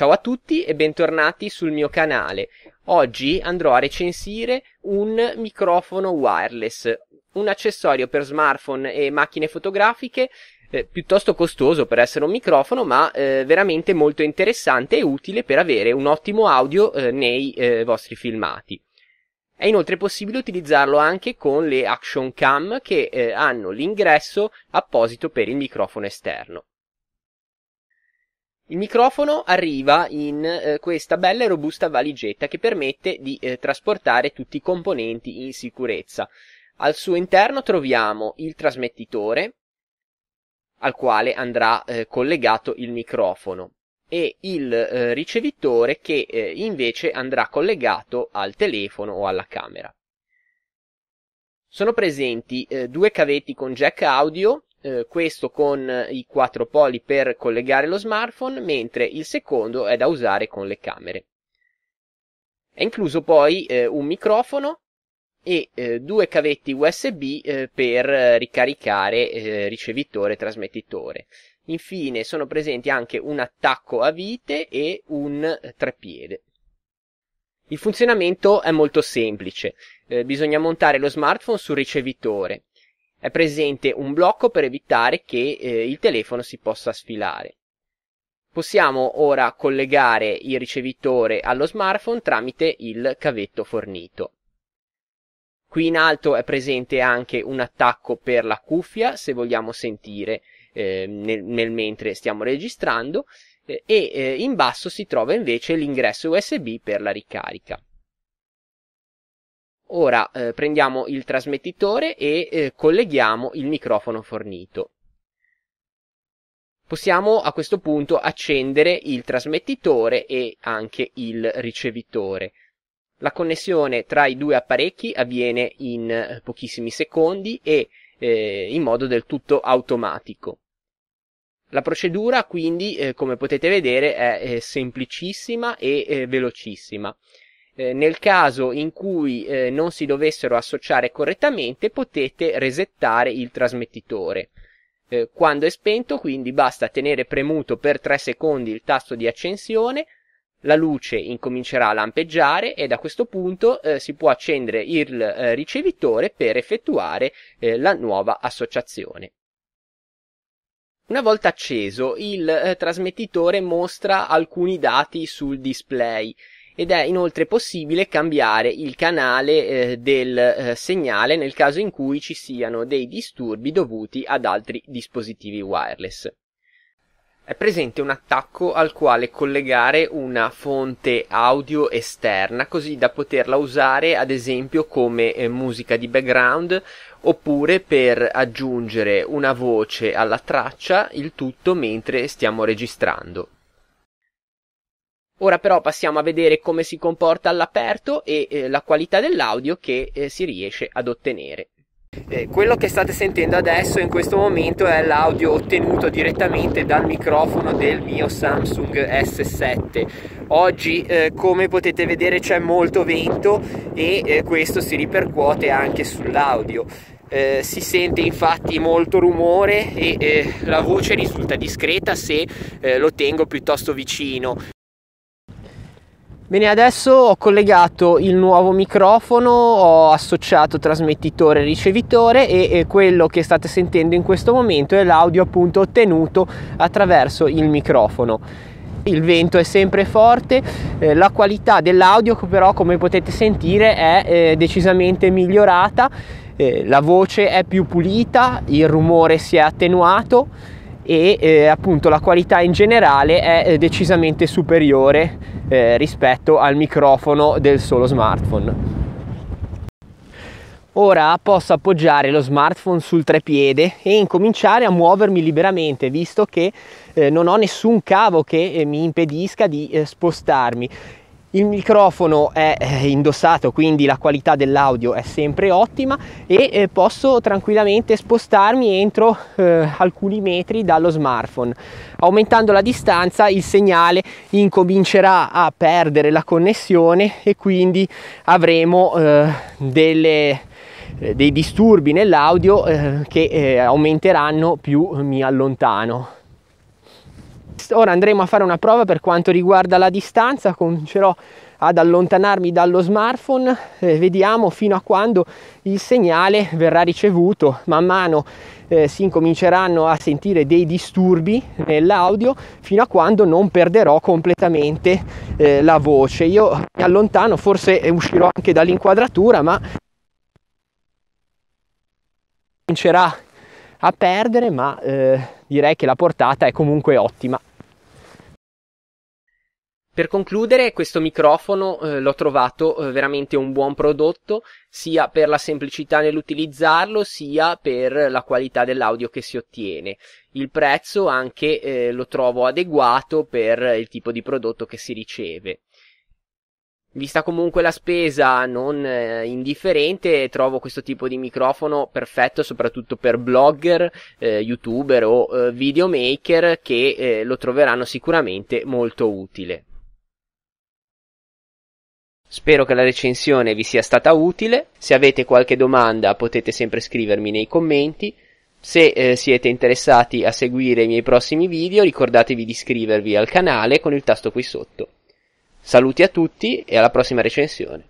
Ciao a tutti e bentornati sul mio canale. Oggi andrò a recensire un microfono wireless, un accessorio per smartphone e macchine fotografiche eh, piuttosto costoso per essere un microfono, ma eh, veramente molto interessante e utile per avere un ottimo audio eh, nei eh, vostri filmati. È inoltre possibile utilizzarlo anche con le action cam che eh, hanno l'ingresso apposito per il microfono esterno. Il microfono arriva in eh, questa bella e robusta valigetta che permette di eh, trasportare tutti i componenti in sicurezza. Al suo interno troviamo il trasmettitore al quale andrà eh, collegato il microfono e il eh, ricevitore che eh, invece andrà collegato al telefono o alla camera. Sono presenti eh, due cavetti con jack audio eh, questo con eh, i quattro poli per collegare lo smartphone, mentre il secondo è da usare con le camere. È incluso poi eh, un microfono e eh, due cavetti USB eh, per eh, ricaricare eh, ricevitore e trasmettitore. Infine sono presenti anche un attacco a vite e un treppiede. Il funzionamento è molto semplice. bisogna montare lo smartphone sul ricevitore è presente un blocco per evitare che eh, il telefono si possa sfilare. Possiamo ora collegare il ricevitore allo smartphone tramite il cavetto fornito. Qui in alto è presente anche un attacco per la cuffia se vogliamo sentire eh, nel, nel, mentre stiamo registrando eh, e eh, in basso si trova invece l'ingresso USB per la ricarica. Ora eh, prendiamo il trasmettitore e eh, colleghiamo il microfono fornito. Possiamo a questo punto accendere il trasmettitore e anche il ricevitore. La connessione tra i due apparecchi avviene in eh, pochissimi secondi e eh, in modo del tutto automatico. La procedura quindi, eh, come potete vedere, è semplicissima e eh, velocissima. Eh, nel caso in cui eh, non si dovessero associare correttamente potete resettare il trasmettitore. Eh, quando è spento quindi basta tenere premuto per 3 secondi il tasto di accensione, la luce incomincerà a lampeggiare e da questo punto eh, si può accendere il eh, ricevitore per effettuare la nuova associazione. Una volta acceso, il eh, trasmettitore mostra alcuni dati sul display ed è inoltre possibile cambiare il canale eh, del eh, segnale nel caso in cui ci siano dei disturbi dovuti ad altri dispositivi wireless. È presente un attacco al quale collegare una fonte audio esterna così da poterla usare ad esempio come eh, musica di background oppure per aggiungere una voce alla traccia, il tutto mentre stiamo registrando. Ora però passiamo a vedere come si comporta all'aperto e eh, la qualità dell'audio che eh, si riesce ad ottenere. Eh, quello che state sentendo adesso in questo momento è l'audio ottenuto direttamente dal microfono del mio Samsung S7. Oggi eh, come potete vedere c'è molto vento e eh, questo si ripercuote anche sull'audio. Eh, si sente infatti molto rumore e eh, la voce risulta discreta se eh, lo tengo piuttosto vicino. Bene, adesso ho collegato il nuovo microfono, ho associato trasmettitore e ricevitore e, quello che state sentendo in questo momento è l'audio appunto ottenuto attraverso il microfono. Il vento è sempre forte, eh, la qualità dell'audio però come potete sentire è eh, decisamente migliorata, eh, la voce è più pulita, il rumore si è attenuato e eh, appunto la qualità in generale è eh, decisamente superiore eh, rispetto al microfono del solo smartphone. Ora posso appoggiare lo smartphone sul treppiede e incominciare a muovermi liberamente visto che eh, non ho nessun cavo che eh, mi impedisca di eh, spostarmi il microfono è eh, indossato, quindi la qualità dell'audio è sempre ottima e eh, posso tranquillamente spostarmi entro eh, alcuni metri dallo smartphone. Aumentando la distanza il segnale incomincerà a perdere la connessione e quindi avremo eh, delle, eh, dei disturbi nell'audio eh, che aumenteranno più mi allontano ora andremo a fare una prova per quanto riguarda la distanza, comincerò ad allontanarmi dallo smartphone, eh, vediamo fino a quando il segnale verrà ricevuto, man mano eh, si incominceranno a sentire dei disturbi nell'audio fino a quando non perderò completamente eh, la voce. Io mi allontano, forse uscirò anche dall'inquadratura, ma comincerà a perdere, ma eh, direi che la portata è comunque ottima. Per concludere, questo microfono eh, l'ho trovato eh, veramente un buon prodotto, sia per la semplicità nell'utilizzarlo, sia per la qualità dell'audio che si ottiene. Il prezzo anche eh, lo trovo adeguato per il tipo di prodotto che si riceve. Vista comunque la spesa non eh, indifferente, trovo questo tipo di microfono perfetto soprattutto per blogger, eh, youtuber o eh, videomaker che eh, lo troveranno sicuramente molto utile. Spero che la recensione vi sia stata utile, se avete qualche domanda potete sempre scrivermi nei commenti, se eh, siete interessati a seguire i miei prossimi video ricordatevi di iscrivervi al canale con il tasto qui sotto. Saluti a tutti e alla prossima recensione.